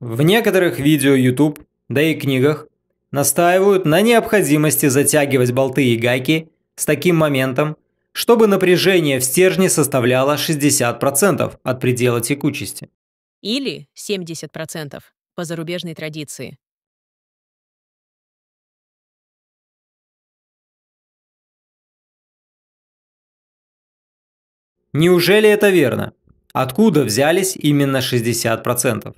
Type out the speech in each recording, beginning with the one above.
В некоторых видео YouTube, да и книгах, настаивают на необходимости затягивать болты и гайки с таким моментом, чтобы напряжение в стержне составляло 60% от предела текучести. Или 70% по зарубежной традиции. Неужели это верно? Откуда взялись именно 60%?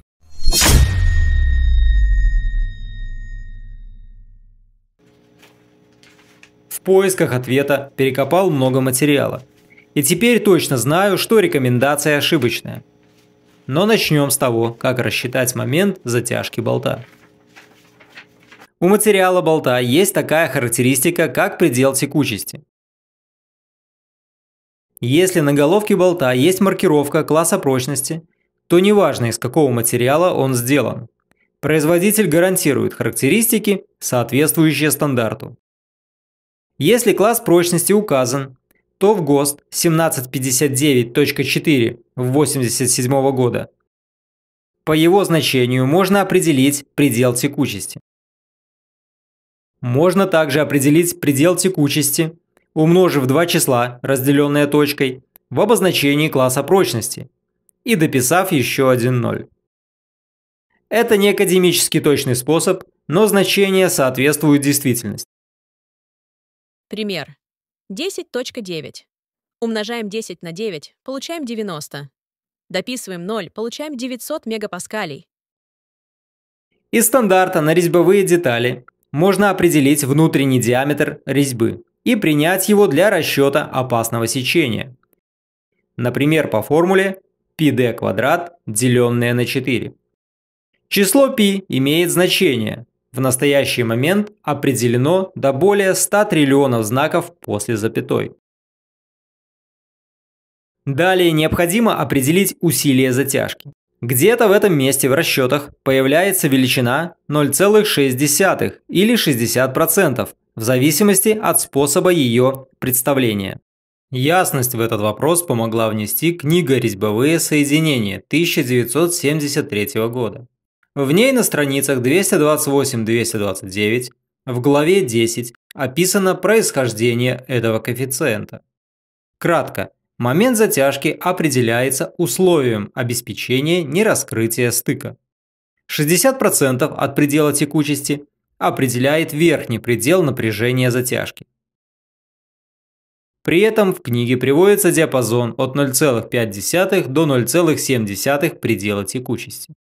В поисках ответа перекопал много материала. И теперь точно знаю, что рекомендация ошибочная. Но начнем с того, как рассчитать момент затяжки болта. У материала болта есть такая характеристика, как предел текучести. Если на головке болта есть маркировка класса прочности, то неважно из какого материала он сделан. Производитель гарантирует характеристики, соответствующие стандарту. Если класс прочности указан, то в ГОСТ 1759.4 87 года по его значению можно определить предел текучести. Можно также определить предел текучести, умножив два числа, разделенные точкой, в обозначении класса прочности – и дописав еще один ноль. Это не академический точный способ, но значения соответствуют действительности. Пример. 10.9. Умножаем 10 на 9, получаем 90. Дописываем 0, получаем 900 мегапаскалей. Из стандарта на резьбовые детали можно определить внутренний диаметр резьбы и принять его для расчета опасного сечения. Например, по формуле πd квадрат, деленное на 4. Число π имеет значение. В настоящий момент определено до более 100 триллионов знаков после запятой. Далее необходимо определить усилие затяжки. Где-то в этом месте в расчетах появляется величина 0,6 или 60% в зависимости от способа ее представления. Ясность в этот вопрос помогла внести книга «Резьбовые соединения» 1973 года. В ней на страницах 228-229 в главе 10 описано происхождение этого коэффициента. Кратко, момент затяжки определяется условием обеспечения нераскрытия стыка. 60% от предела текучести определяет верхний предел напряжения затяжки. При этом в книге приводится диапазон от 0,5 до 0,7 предела текучести.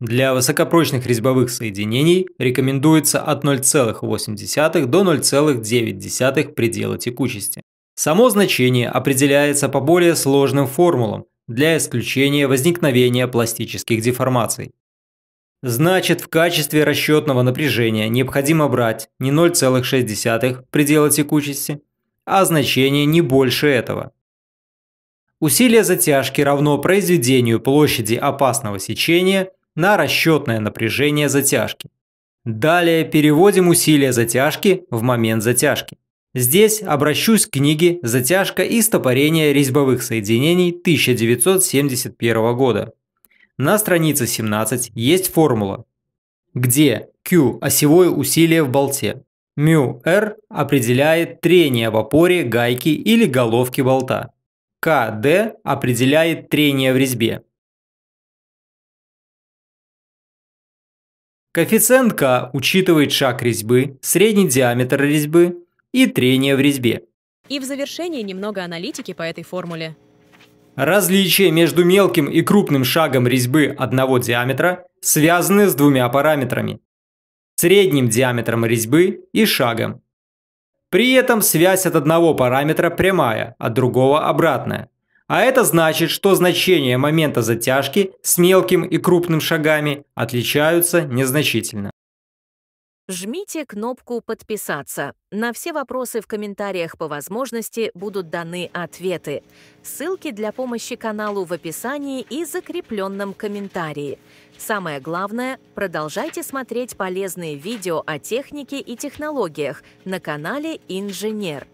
Для высокопрочных резьбовых соединений рекомендуется от 0,8 до 0,9 предела текучести. Само значение определяется по более сложным формулам для исключения возникновения пластических деформаций. Значит, в качестве расчетного напряжения необходимо брать не 0,6 предела текучести, а значение не больше этого. Усилие затяжки равно произведению площади опасного сечения на расчетное напряжение затяжки. Далее переводим усилие затяжки в момент затяжки. Здесь обращусь к книге «Затяжка и стопорение резьбовых соединений 1971 года». На странице 17 есть формула, где Q – осевое усилие в болте, μr определяет трение в опоре гайки или головки болта. КД определяет трение в резьбе. Коэффициент k учитывает шаг резьбы, средний диаметр резьбы и трение в резьбе. И в завершении немного аналитики по этой формуле. Различие между мелким и крупным шагом резьбы одного диаметра связаны с двумя параметрами средним диаметром резьбы и шагом. При этом связь от одного параметра прямая, от другого обратная. А это значит, что значения момента затяжки с мелким и крупным шагами отличаются незначительно. Жмите кнопку «Подписаться». На все вопросы в комментариях по возможности будут даны ответы. Ссылки для помощи каналу в описании и закрепленном комментарии. Самое главное, продолжайте смотреть полезные видео о технике и технологиях на канале «Инженер».